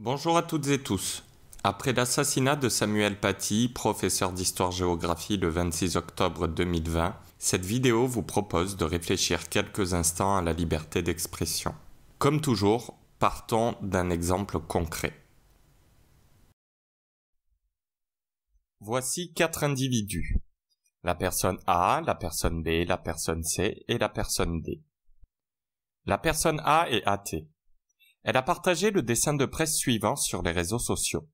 Bonjour à toutes et tous. Après l'assassinat de Samuel Paty, professeur d'histoire-géographie le 26 octobre 2020, cette vidéo vous propose de réfléchir quelques instants à la liberté d'expression. Comme toujours, partons d'un exemple concret. Voici quatre individus. La personne A, la personne B, la personne C et la personne D. La personne A est athée. Elle a partagé le dessin de presse suivant sur les réseaux sociaux.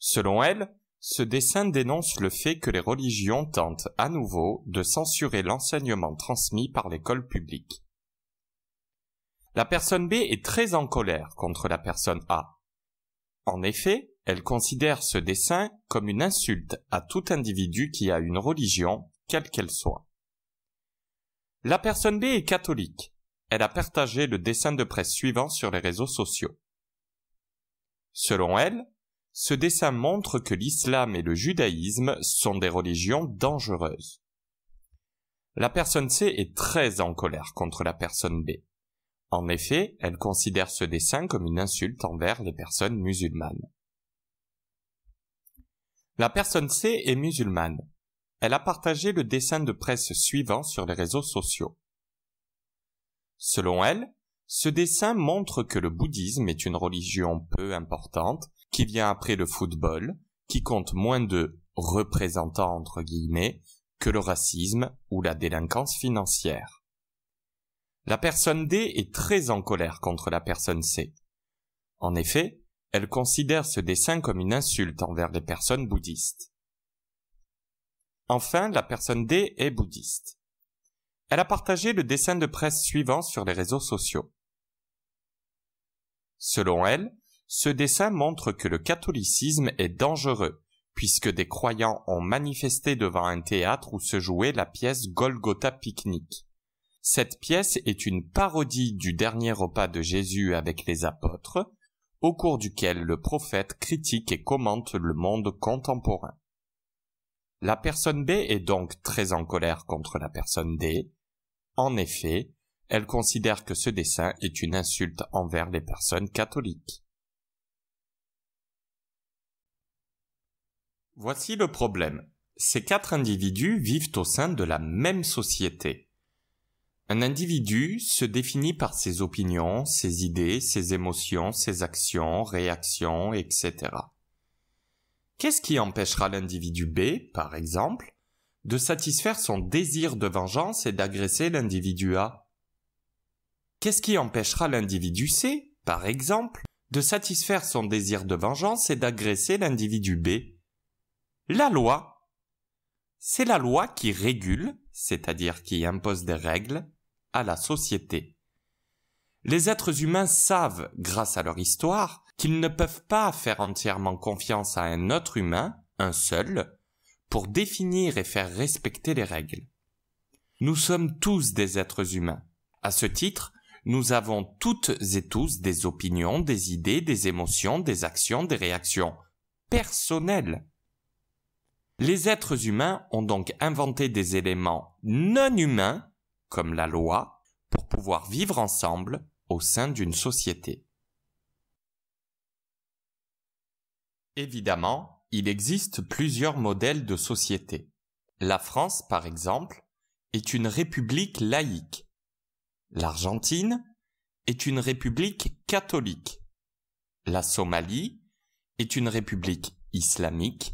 Selon elle, ce dessin dénonce le fait que les religions tentent à nouveau de censurer l'enseignement transmis par l'école publique. La personne B est très en colère contre la personne A. En effet, elle considère ce dessin comme une insulte à tout individu qui a une religion, quelle qu'elle soit. La personne B est catholique, elle a partagé le dessin de presse suivant sur les réseaux sociaux. Selon elle, ce dessin montre que l'islam et le judaïsme sont des religions dangereuses. La personne C est très en colère contre la personne B. En effet, elle considère ce dessin comme une insulte envers les personnes musulmanes. La personne C est musulmane. Elle a partagé le dessin de presse suivant sur les réseaux sociaux. Selon elle, ce dessin montre que le bouddhisme est une religion peu importante, qui vient après le football, qui compte moins de représentants entre guillemets que le racisme ou la délinquance financière. La personne D est très en colère contre la personne C. En effet, elle considère ce dessin comme une insulte envers les personnes bouddhistes. Enfin, la personne D est bouddhiste. Elle a partagé le dessin de presse suivant sur les réseaux sociaux. Selon elle, ce dessin montre que le catholicisme est dangereux, puisque des croyants ont manifesté devant un théâtre où se jouait la pièce Golgotha Picnic. Cette pièce est une parodie du dernier repas de Jésus avec les apôtres, au cours duquel le prophète critique et commente le monde contemporain. La personne B est donc très en colère contre la personne D, en effet, elle considère que ce dessin est une insulte envers les personnes catholiques. Voici le problème. Ces quatre individus vivent au sein de la même société. Un individu se définit par ses opinions, ses idées, ses émotions, ses actions, réactions, etc. Qu'est-ce qui empêchera l'individu B, par exemple, de satisfaire son désir de vengeance et d'agresser l'individu A. Qu'est-ce qui empêchera l'individu C, par exemple, de satisfaire son désir de vengeance et d'agresser l'individu B La loi. C'est la loi qui régule, c'est-à-dire qui impose des règles, à la société. Les êtres humains savent, grâce à leur histoire, qu'ils ne peuvent pas faire entièrement confiance à un autre humain, un seul, pour définir et faire respecter les règles. Nous sommes tous des êtres humains. À ce titre, nous avons toutes et tous des opinions, des idées, des émotions, des actions, des réactions personnelles. Les êtres humains ont donc inventé des éléments non humains, comme la loi, pour pouvoir vivre ensemble au sein d'une société. Évidemment, il existe plusieurs modèles de société. La France, par exemple, est une république laïque. L'Argentine est une république catholique. La Somalie est une république islamique.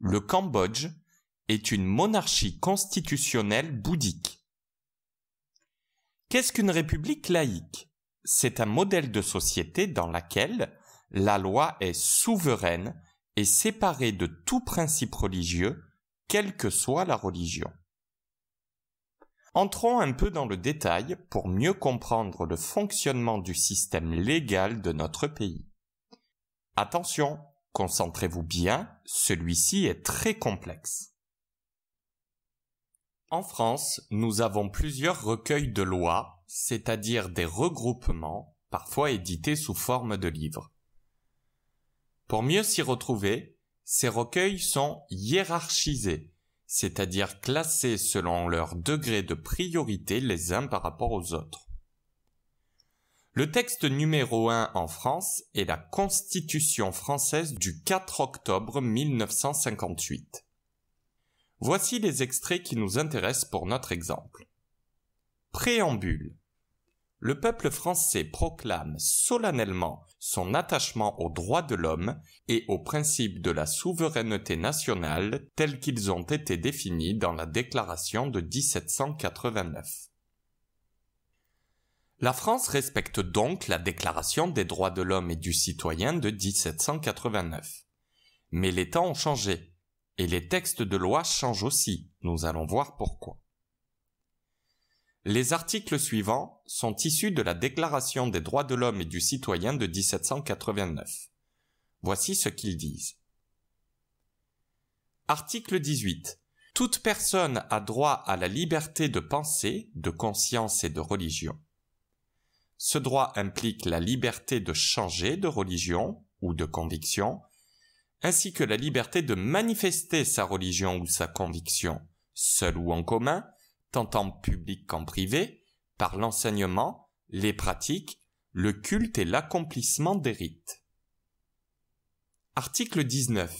Le Cambodge est une monarchie constitutionnelle bouddhique. Qu'est-ce qu'une république laïque C'est un modèle de société dans laquelle la loi est souveraine et séparé de tout principe religieux, quelle que soit la religion. Entrons un peu dans le détail pour mieux comprendre le fonctionnement du système légal de notre pays. Attention, concentrez-vous bien, celui-ci est très complexe. En France, nous avons plusieurs recueils de lois, c'est-à-dire des regroupements, parfois édités sous forme de livres. Pour mieux s'y retrouver, ces recueils sont hiérarchisés, c'est-à-dire classés selon leur degré de priorité les uns par rapport aux autres. Le texte numéro 1 en France est la Constitution française du 4 octobre 1958. Voici les extraits qui nous intéressent pour notre exemple. Préambule le peuple français proclame solennellement son attachement aux droits de l'homme et aux principes de la souveraineté nationale tels qu'ils ont été définis dans la déclaration de 1789. La France respecte donc la Déclaration des droits de l'homme et du citoyen de 1789. Mais les temps ont changé, et les textes de loi changent aussi, nous allons voir pourquoi. Les articles suivants sont issus de la Déclaration des droits de l'homme et du citoyen de 1789. Voici ce qu'ils disent. Article 18. Toute personne a droit à la liberté de pensée, de conscience et de religion. Ce droit implique la liberté de changer de religion ou de conviction, ainsi que la liberté de manifester sa religion ou sa conviction, seule ou en commun, tant en public qu'en privé, par l'enseignement, les pratiques, le culte et l'accomplissement des rites. Article 19.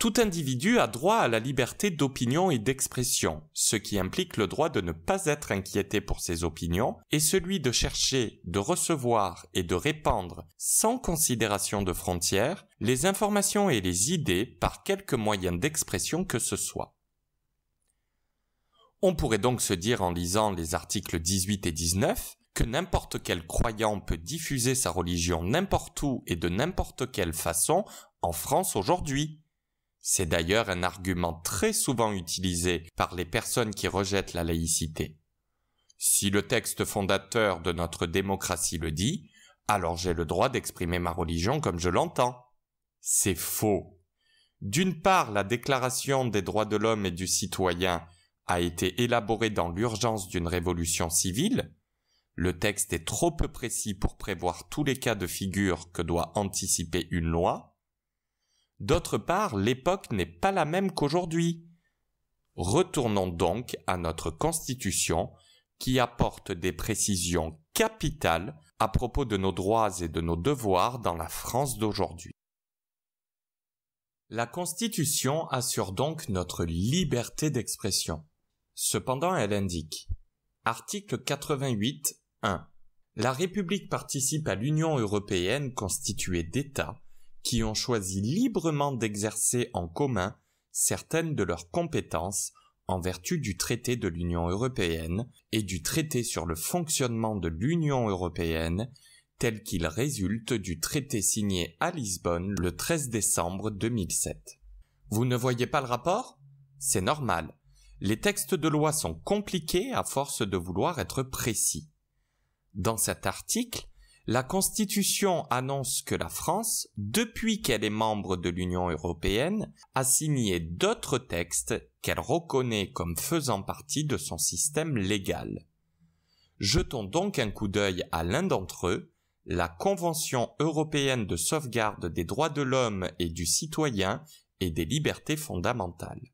Tout individu a droit à la liberté d'opinion et d'expression, ce qui implique le droit de ne pas être inquiété pour ses opinions et celui de chercher, de recevoir et de répandre, sans considération de frontières, les informations et les idées par quelque moyen d'expression que ce soit. On pourrait donc se dire en lisant les articles 18 et 19 que n'importe quel croyant peut diffuser sa religion n'importe où et de n'importe quelle façon en France aujourd'hui. C'est d'ailleurs un argument très souvent utilisé par les personnes qui rejettent la laïcité. Si le texte fondateur de notre démocratie le dit, alors j'ai le droit d'exprimer ma religion comme je l'entends. C'est faux. D'une part, la Déclaration des droits de l'homme et du citoyen a été élaboré dans l'urgence d'une révolution civile, le texte est trop peu précis pour prévoir tous les cas de figure que doit anticiper une loi. D'autre part, l'époque n'est pas la même qu'aujourd'hui. Retournons donc à notre Constitution qui apporte des précisions capitales à propos de nos droits et de nos devoirs dans la France d'aujourd'hui. La Constitution assure donc notre liberté d'expression. Cependant, elle indique Article 88 1. La République participe à l'Union européenne constituée d'États qui ont choisi librement d'exercer en commun certaines de leurs compétences en vertu du traité de l'Union européenne et du traité sur le fonctionnement de l'Union européenne tel qu'il résulte du traité signé à Lisbonne le 13 décembre 2007. Vous ne voyez pas le rapport C'est normal. Les textes de loi sont compliqués à force de vouloir être précis. Dans cet article, la Constitution annonce que la France, depuis qu'elle est membre de l'Union européenne, a signé d'autres textes qu'elle reconnaît comme faisant partie de son système légal. Jetons donc un coup d'œil à l'un d'entre eux, la Convention européenne de sauvegarde des droits de l'homme et du citoyen et des libertés fondamentales.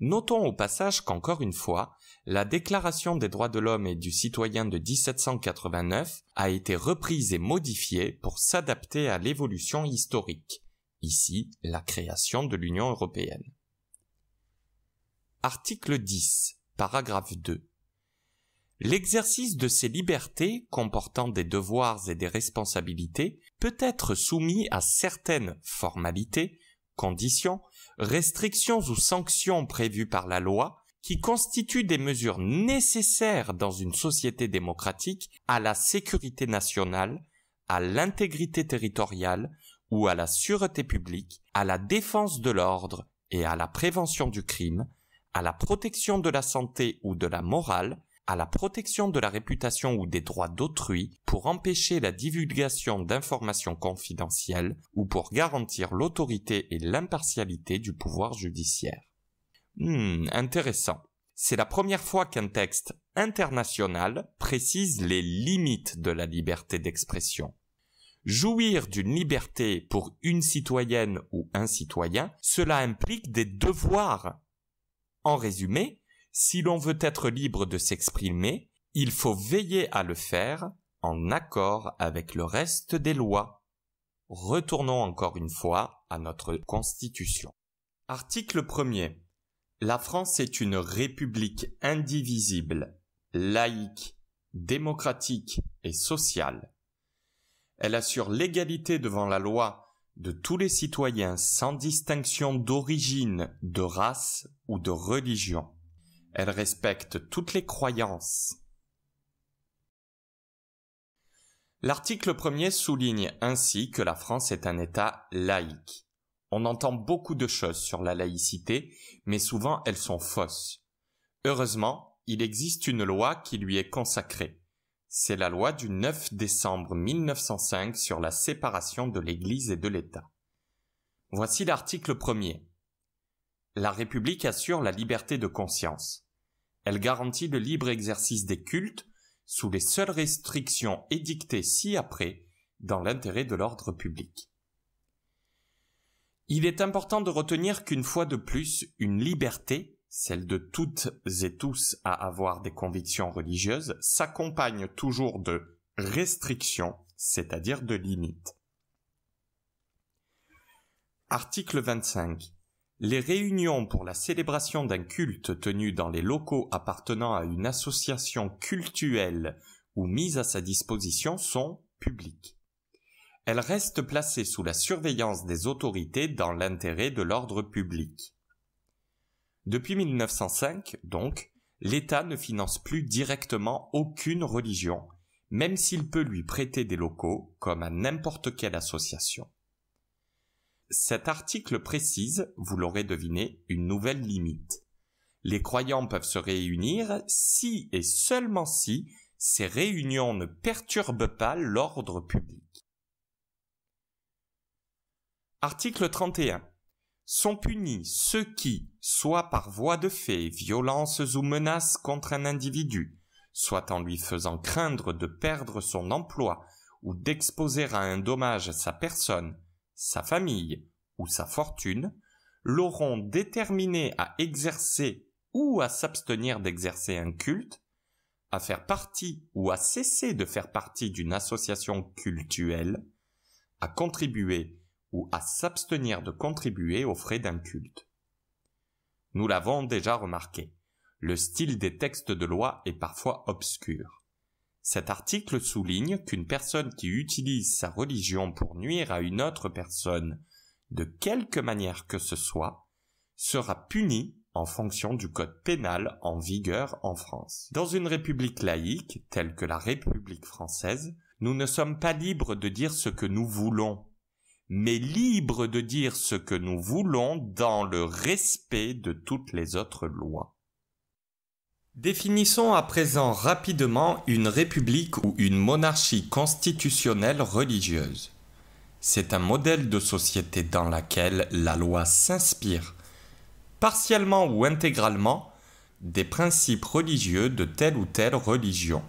Notons au passage qu'encore une fois, la Déclaration des droits de l'homme et du citoyen de 1789 a été reprise et modifiée pour s'adapter à l'évolution historique, ici la création de l'Union européenne. Article 10, paragraphe 2. L'exercice de ces libertés, comportant des devoirs et des responsabilités, peut être soumis à certaines formalités, conditions, restrictions ou sanctions prévues par la loi qui constituent des mesures nécessaires dans une société démocratique à la sécurité nationale, à l'intégrité territoriale ou à la sûreté publique, à la défense de l'ordre et à la prévention du crime, à la protection de la santé ou de la morale, à la protection de la réputation ou des droits d'autrui pour empêcher la divulgation d'informations confidentielles ou pour garantir l'autorité et l'impartialité du pouvoir judiciaire. Hmm, intéressant. C'est la première fois qu'un texte international précise les limites de la liberté d'expression. Jouir d'une liberté pour une citoyenne ou un citoyen, cela implique des devoirs. En résumé, si l'on veut être libre de s'exprimer, il faut veiller à le faire en accord avec le reste des lois. Retournons encore une fois à notre Constitution. Article 1 La France est une république indivisible, laïque, démocratique et sociale. Elle assure l'égalité devant la loi de tous les citoyens sans distinction d'origine, de race ou de religion. Elle respecte toutes les croyances. L'article premier souligne ainsi que la France est un État laïque. On entend beaucoup de choses sur la laïcité, mais souvent elles sont fausses. Heureusement, il existe une loi qui lui est consacrée. C'est la loi du 9 décembre 1905 sur la séparation de l'Église et de l'État. Voici l'article premier la République assure la liberté de conscience. Elle garantit le libre exercice des cultes sous les seules restrictions édictées ci-après dans l'intérêt de l'ordre public. Il est important de retenir qu'une fois de plus, une liberté, celle de toutes et tous à avoir des convictions religieuses, s'accompagne toujours de restrictions, c'est-à-dire de limites. Article 25. Les réunions pour la célébration d'un culte tenu dans les locaux appartenant à une association cultuelle ou mise à sa disposition sont publiques. Elles restent placées sous la surveillance des autorités dans l'intérêt de l'ordre public. Depuis 1905, donc, l'État ne finance plus directement aucune religion, même s'il peut lui prêter des locaux, comme à n'importe quelle association. Cet article précise, vous l'aurez deviné, une nouvelle limite. Les croyants peuvent se réunir si et seulement si ces réunions ne perturbent pas l'ordre public. Article 31. Sont punis ceux qui, soit par voie de fait, violences ou menaces contre un individu, soit en lui faisant craindre de perdre son emploi ou d'exposer à un dommage sa personne, sa famille ou sa fortune, l'auront déterminé à exercer ou à s'abstenir d'exercer un culte, à faire partie ou à cesser de faire partie d'une association cultuelle, à contribuer ou à s'abstenir de contribuer aux frais d'un culte. Nous l'avons déjà remarqué, le style des textes de loi est parfois obscur. Cet article souligne qu'une personne qui utilise sa religion pour nuire à une autre personne, de quelque manière que ce soit, sera punie en fonction du code pénal en vigueur en France. Dans une république laïque, telle que la République française, nous ne sommes pas libres de dire ce que nous voulons, mais libres de dire ce que nous voulons dans le respect de toutes les autres lois. Définissons à présent rapidement une république ou une monarchie constitutionnelle religieuse. C'est un modèle de société dans laquelle la loi s'inspire, partiellement ou intégralement, des principes religieux de telle ou telle religion.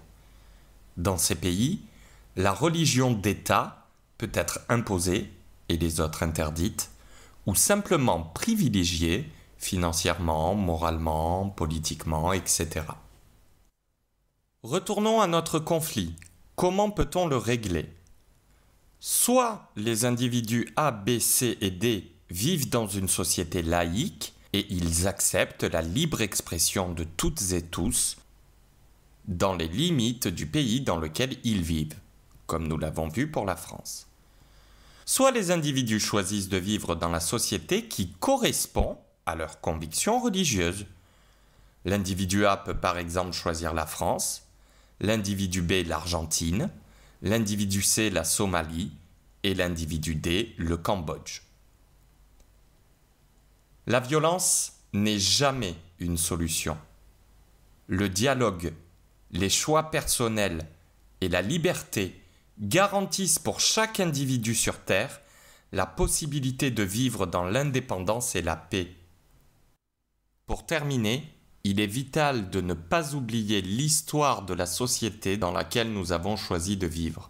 Dans ces pays, la religion d'État peut être imposée, et les autres interdites, ou simplement privilégiée financièrement, moralement, politiquement, etc. Retournons à notre conflit. Comment peut-on le régler Soit les individus A, B, C et D vivent dans une société laïque et ils acceptent la libre expression de toutes et tous dans les limites du pays dans lequel ils vivent, comme nous l'avons vu pour la France. Soit les individus choisissent de vivre dans la société qui correspond à leurs convictions religieuses. L'individu A peut par exemple choisir la France, l'individu B l'Argentine, l'individu C la Somalie et l'individu D le Cambodge. La violence n'est jamais une solution. Le dialogue, les choix personnels et la liberté garantissent pour chaque individu sur Terre la possibilité de vivre dans l'indépendance et la paix. Pour terminer, il est vital de ne pas oublier l'histoire de la société dans laquelle nous avons choisi de vivre.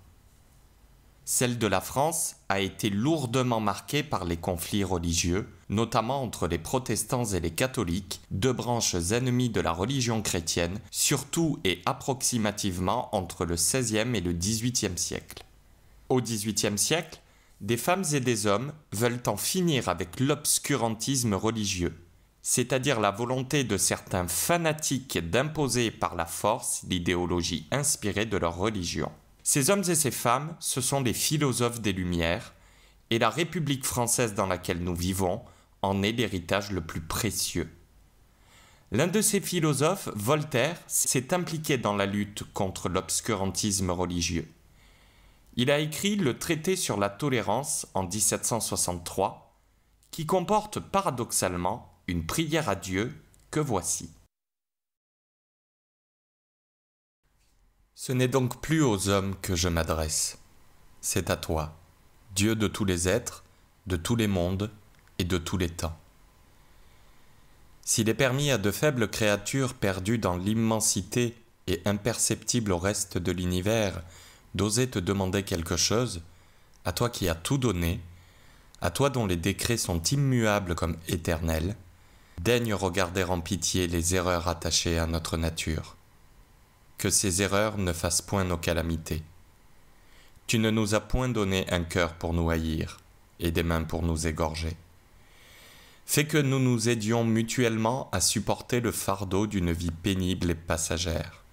Celle de la France a été lourdement marquée par les conflits religieux, notamment entre les protestants et les catholiques, deux branches ennemies de la religion chrétienne, surtout et approximativement entre le XVIe et le XVIIIe siècle. Au XVIIIe siècle, des femmes et des hommes veulent en finir avec l'obscurantisme religieux c'est-à-dire la volonté de certains fanatiques d'imposer par la force l'idéologie inspirée de leur religion. Ces hommes et ces femmes, ce sont les philosophes des Lumières, et la République française dans laquelle nous vivons en est l'héritage le plus précieux. L'un de ces philosophes, Voltaire, s'est impliqué dans la lutte contre l'obscurantisme religieux. Il a écrit le traité sur la tolérance en 1763, qui comporte paradoxalement une prière à Dieu que voici. Ce n'est donc plus aux hommes que je m'adresse, c'est à toi, Dieu de tous les êtres, de tous les mondes et de tous les temps. S'il est permis à de faibles créatures perdues dans l'immensité et imperceptibles au reste de l'univers d'oser te demander quelque chose, à toi qui as tout donné, à toi dont les décrets sont immuables comme éternels, daigne regarder en pitié les erreurs attachées à notre nature. Que ces erreurs ne fassent point nos calamités. Tu ne nous as point donné un cœur pour nous haïr, et des mains pour nous égorger. Fais que nous nous aidions mutuellement à supporter le fardeau d'une vie pénible et passagère.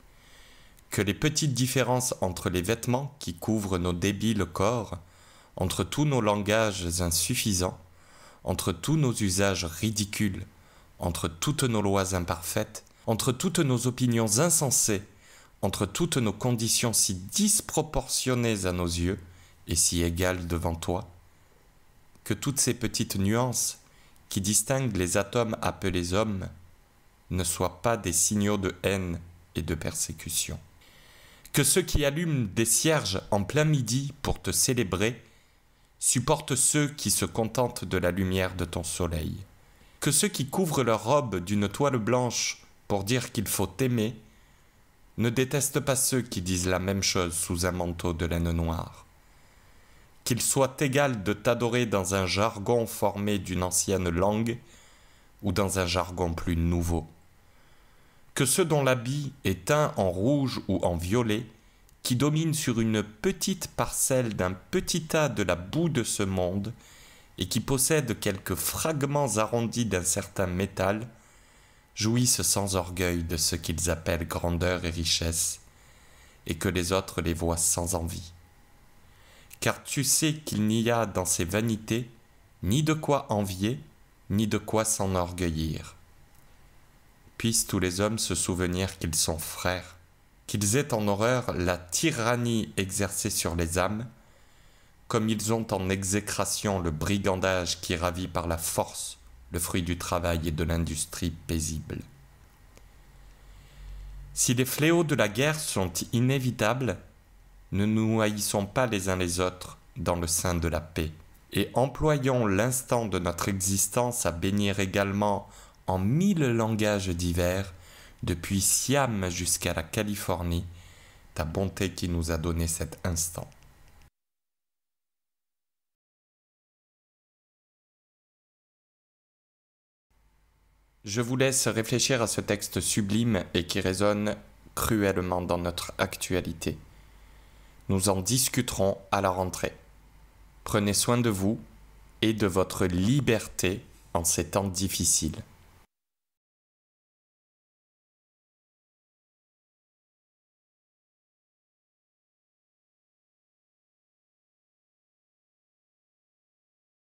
Que les petites différences entre les vêtements qui couvrent nos débiles corps, entre tous nos langages insuffisants, entre tous nos usages ridicules, entre toutes nos lois imparfaites, entre toutes nos opinions insensées, entre toutes nos conditions si disproportionnées à nos yeux et si égales devant toi, que toutes ces petites nuances qui distinguent les atomes appelés hommes ne soient pas des signaux de haine et de persécution. Que ceux qui allument des cierges en plein midi pour te célébrer supportent ceux qui se contentent de la lumière de ton soleil que ceux qui couvrent leur robe d'une toile blanche pour dire qu'il faut aimer ne détestent pas ceux qui disent la même chose sous un manteau de laine noire. Qu'il soit égal de t'adorer dans un jargon formé d'une ancienne langue ou dans un jargon plus nouveau. Que ceux dont l'habit est teint en rouge ou en violet, qui dominent sur une petite parcelle d'un petit tas de la boue de ce monde, et qui possèdent quelques fragments arrondis d'un certain métal, jouissent sans orgueil de ce qu'ils appellent grandeur et richesse, et que les autres les voient sans envie. Car tu sais qu'il n'y a dans ces vanités ni de quoi envier, ni de quoi s'enorgueillir. Puissent tous les hommes se souvenir qu'ils sont frères, qu'ils aient en horreur la tyrannie exercée sur les âmes, comme ils ont en exécration le brigandage qui ravit par la force le fruit du travail et de l'industrie paisible. Si les fléaux de la guerre sont inévitables, ne nous haïssons pas les uns les autres dans le sein de la paix, et employons l'instant de notre existence à bénir également en mille langages divers, depuis Siam jusqu'à la Californie, ta bonté qui nous a donné cet instant. Je vous laisse réfléchir à ce texte sublime et qui résonne cruellement dans notre actualité. Nous en discuterons à la rentrée. Prenez soin de vous et de votre liberté en ces temps difficiles.